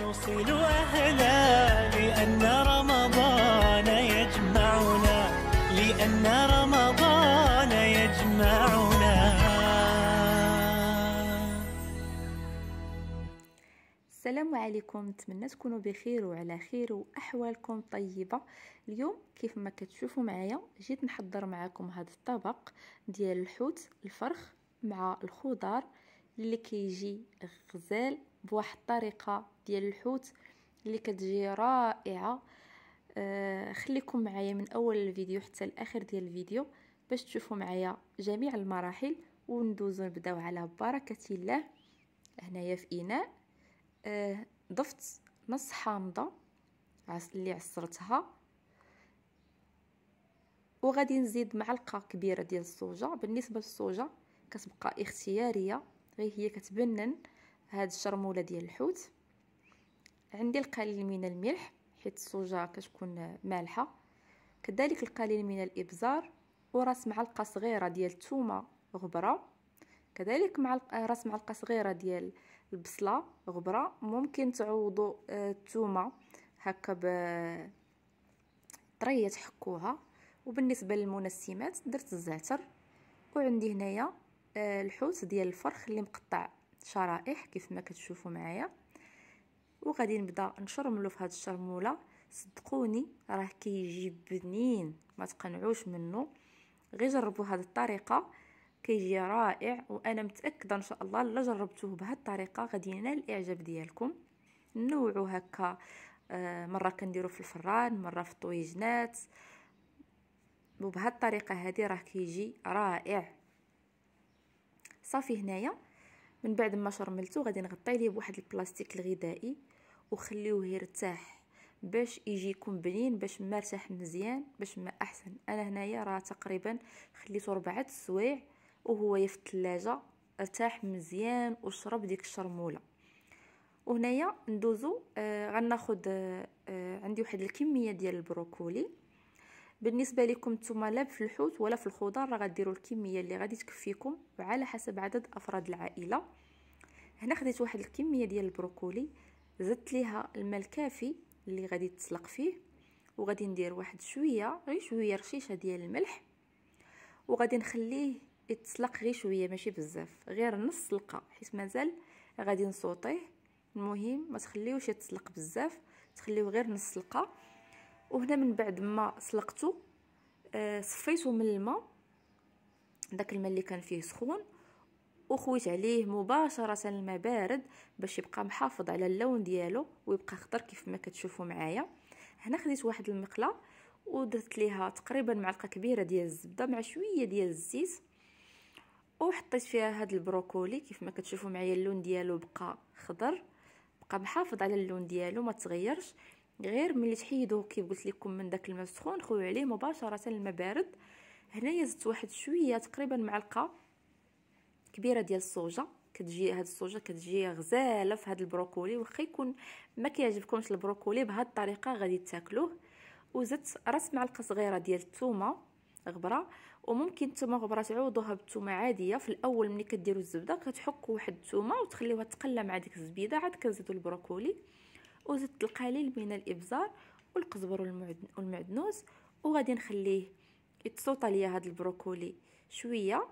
نوصل أهلا لأن رمضان يجمعنا لأن رمضان يجمعنا السلام عليكم نتمنى تكونوا بخير وعلى خير واحوالكم طيبه اليوم كيف ما كتشوفوا معايا جيت نحضر معاكم هذا الطبق ديال الحوت الفرخ مع الخضار اللي كيجي غزال بواحد الطريقه ديال الحوت اللي كتجي رائعه آه خليكم معايا من اول الفيديو حتى الاخر ديال الفيديو باش تشوفوا معايا جميع المراحل وندوزو نبداو على بركه الله هنايا في اناء آه ضفت نص حامضه اللي عصرتها وغادي نزيد معلقه كبيره ديال الصوجه بالنسبه للصوجه كتبقى اختياريه غير هي كتبنن هاد الشرموله ديال الحوت عندي القليل من الملح حيت السوجه كتكون مالحه كذلك القليل من الابزار وراس معلقه صغيره ديال الثومه غبره كذلك مع راس معلقه صغيره ديال البصله غبره ممكن تعوضوا آه، الثومه هكا ب طريه تحكوها وبالنسبه للمنسمات درت الزعتر وعندي هنايا آه، الحوت ديال الفرخ اللي مقطع شرائح كيف ما كتشوفوا معايا وغادي نبدا نشرملو في هذه الشرموله صدقوني راه كيجي بنين ما تقنعوش منه غير جربوا هذه الطريقه كيجي رائع وانا متاكده ان شاء الله الا جربتوه بهاد الطريقه غادي ينال الاعجاب ديالكم نوعوا هكا آه، مره كنديرو في الفران مره في الطويجنات وبهذه الطريقه هذه راه كيجي رائع صافي هنايا من بعد ما شرملتو غادي نغطي ليه بواحد البلاستيك الغذائي وخليوه يرتاح باش يجي يكون بنين باش ما ارتاح مزيان باش ما احسن انا هنايا راه تقريبا خليته ربعة السوايع وهو في الثلاجه ارتاح مزيان وشرب ديك الشرموله وهنايا ندوزو آه غناخد آه, آه، عندي واحد الكميه ديال البروكولي بالنسبه لكم نتوما لا في الحوت ولا في الخضار راه غديروا الكميه اللي غادي تكفيكم وعلى حسب عدد افراد العائله هنا خديت واحد الكميه ديال البروكولي زدت ليها الماء الكافي اللي غادي تسلق فيه وغادي ندير واحد شويه غير شويه رشيشه ديال الملح وغادي نخليه يتسلق غير شويه ماشي بزاف غير نص سلقه حيت مازال غادي نسوطيه المهم ما تخليوش يتسلق بزاف تخليوه غير نص سلقه وهنا من بعد ما سلقته آه، صفيته من الماء داك الماء اللي كان فيه سخون وخويت عليه مباشره الماء بارد باش يبقى محافظ على اللون ديالو ويبقى خضر كيف ما كتشوفوا معايا هنا خديت واحد المقله ودرت ليها تقريبا معلقه كبيره ديال الزبده مع شويه ديال الزيت وحطيت فيها هاد البروكولي كيف ما كتشوفوا معايا اللون ديالو بقى خضر بقى محافظ على اللون ديالو ما تغيرش غير ملي تحيدو كيف قلت لكم من داك الماء السخون خويو عليه مباشره الماء بارد هنايا زدت واحد شويه تقريبا معلقه كبيره ديال الصوجه كتجي هاد الصوجه كتجي غزاله في هاد البروكولي واخا يكون ما كيعجبكمش البروكولي بهاد الطريقه غادي تاكلوه وزدت راس معلقه صغيره ديال الثومه غبره وممكن نتوما غبره تعوضوها بالثومه عاديه في الاول ملي كديروا الزبده كتحكوا واحد الثومه وتخليوها تقلى مع ديك الزبيده عاد كنزيدوا البروكولي وزدت القليل من الابزار والقزبر والمعدنوس وغادي نخليه يتصوط ليا هذا البروكولي شويه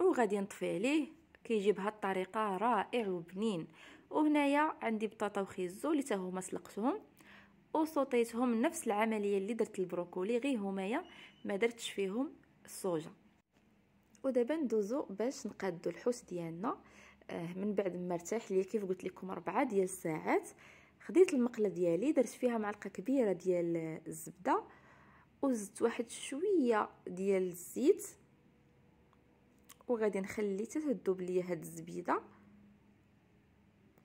وغادي نطفي عليه كيجي بهاد الطريقه رائع وبنين وهنايا عندي بطاطا وخيزو اللي تاهوما سلقتهم وصوتيتهم نفس العمليه اللي درت البروكولي غير همايا ما درتش فيهم الصوجه ودابا ندوزو باش نقادو الحوت ديالنا آه، من بعد ما ارتاح ليه كيف قلت لكم 4 ديال الساعات خديت المقله ديالي درت فيها معلقه كبيره ديال الزبده وزدت واحد شويه ديال الزيت وغادي نخلي حتى تذوب ليا هاد الزبيده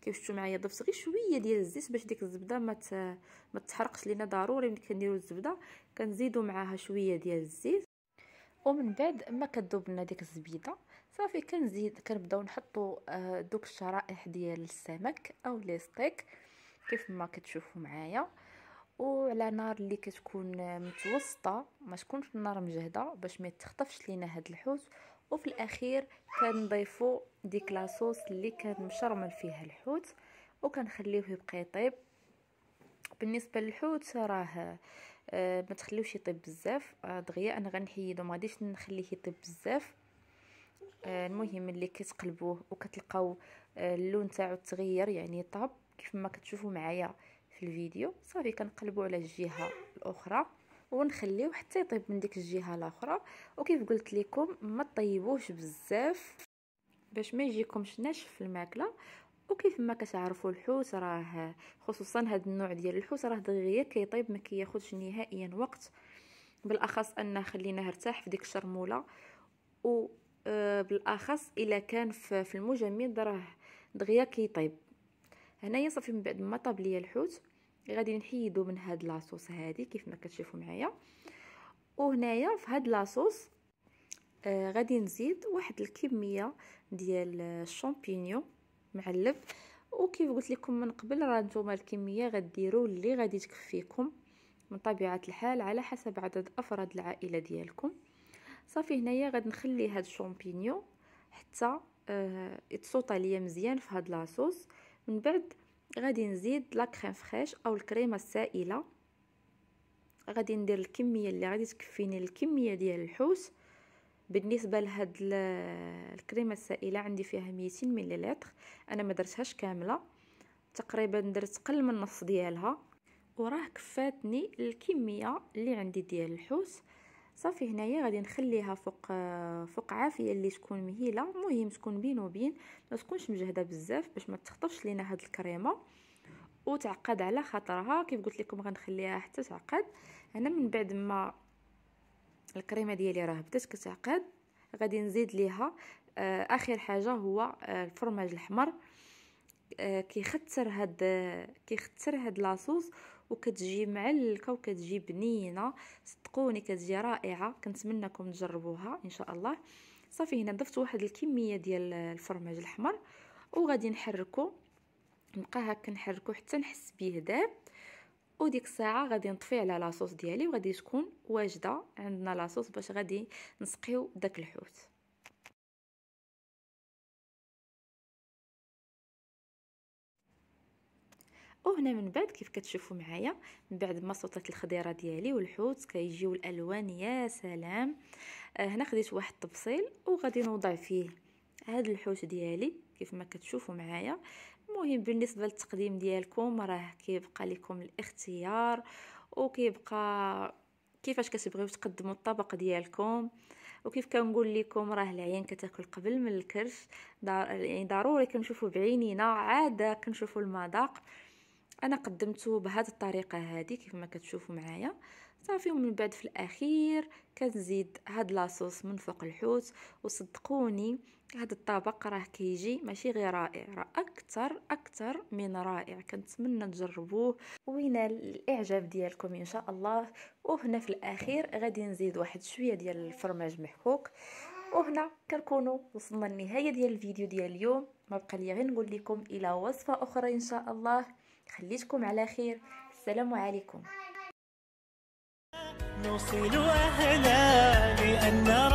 كيف شفتوا معايا ضفت غير شويه ديال الزيت باش ديك الزبده ما ما تحرقش لينا ضروري ملي كنديروا الزبده كنزيدوا معاها شويه ديال الزيت ومن بعد ما كذوب لنا ديك الزبيده صافي كنزيد كنبداو نحطوا آه، دوك الشرائح ديال السمك او لي ستيك كيف ما كتشوفوا معايا وعلى نار اللي كتكون متوسطه ما تكونش النار مجهده باش ما تخطفش لينا هاد الحوت وفي الاخير كنضيفوا ديك لاصوص اللي كان مشرمل فيها الحوت وكنخليوه يبقى يطيب بالنسبه للحوت راه آه، ما تخليوش يطيب بزاف آه، دغيا انا غنحيدو ما غاديش نخليه يطيب بزاف آه، المهم ملي كتقلبوه وكتلقاو اللون تاعو تغير يعني طاب كيف ما كتشوفوا معايا في الفيديو صافي كنقلبوا على الجهه الاخرى ونخليه حتى يطيب من ديك الجهه الاخرى وكيف قلت لكم ما طيبوش بزاف باش ما يجيكمش ناشف في الماكله وكيف ما كتعرفوا الحوت راه خصوصا هذا النوع ديال الحوت راه دغيا كيطيب ما كياخذش نهائيا وقت بالاخص ان خليناه ارتاح في ديك الشرموله وبالاخص آه، بالاخص الا كان في المجمد راه دغيا كيطيب هنايا صافي من بعد ما طاب ليا الحوت غادي نحيدو من هاد لاصوص هادي كيف ما كتشوفوا معايا وهنايا في هاد لاصوص آه غادي نزيد واحد الكميه ديال الشامبينيون معلب وكيف قلت لكم من قبل راه نتوما الكميه غديروا اللي غادي تكفيكم من طبيعه الحال على حسب عدد افراد العائله ديالكم صافي هنايا غادي نخلي هاد الشامبينيون حتى آه يتسوطى ليا مزيان في هاد لاصوص من بعد غادي نزيد لا كريم فريش او الكريمه السائله غادي ندير الكميه اللي غادي تكفيني الكميه ديال الحوس بالنسبه لهاد الكريمه السائله عندي فيها 200 مليلتر انا ما درتهاش كامله تقريبا درت قل من نص ديالها وراه كفاتني الكميه اللي عندي ديال الحوس صافي هنايا غادي نخليها فوق فوق عافيه اللي تكون مهيله المهم تكون بين وبين ما تكونش مجهده بزاف باش ما تخطفش لينا هاد الكريمه وتعقد على خاطرها كيف قلت لكم غنخليها حتى تعقد انا من بعد ما الكريمه ديالي راه بدات كتعقد غادي نزيد ليها آه، اخر حاجه هو آه، الفرماج الاحمر آه، كيختر هاد كيختر هاد لاصوص وكتجي معلكه وكتجي بنينه صدقوني كتجي رائعه كنتمنىكم تجربوها ان شاء الله صافي هنا ضفت واحد الكميه ديال الفرماج الاحمر وغادي نحركو نبقى هكا نحركو حتى نحس بيه داب وديك الساعه غادي نطفي على لاصوص ديالي وغادي تكون واجده عندنا لاصوص باش غادي نسقيو داك الحوت وهنا من بعد كيف كتشوفوا معايا من بعد ما صوتت الخضيره ديالي والحوت كيجيو الالوان يا سلام آه هنا خديت واحد الطبسيل وغادي نوضع فيه هذا الحوت ديالي كيف ما كتشوفوا معايا المهم بالنسبه للتقديم ديالكم راه كيبقى لكم الاختيار وكيبقى كيفاش كتبغيو تقدموا الطبق ديالكم وكيف كنقول لكم راه العين كتاكل قبل من الكرش دار... يعني ضروري كنشوفوا بعينينا عاده كنشوفوا المذاق انا قدمته بهذه الطريقه هذه كيف ما كتشوفوا معايا صافي ومن بعد في الاخير كنزيد هاد لاصوص من فوق الحوت وصدقوني هاد الطبق راه كيجي ماشي غير رائع راه اكثر اكثر من رائع كنتمنى تجربوه وينال الاعجاب ديالكم ان شاء الله وهنا في الاخير غادي نزيد واحد شويه ديال الفرماج محكوك وهنا كنكونوا وصلنا للنهايه ديال الفيديو ديال اليوم ما بقى لي غير نقول لكم الى وصفه اخرى ان شاء الله خليتكم على خير السلام عليكم نوصل أهلا لأن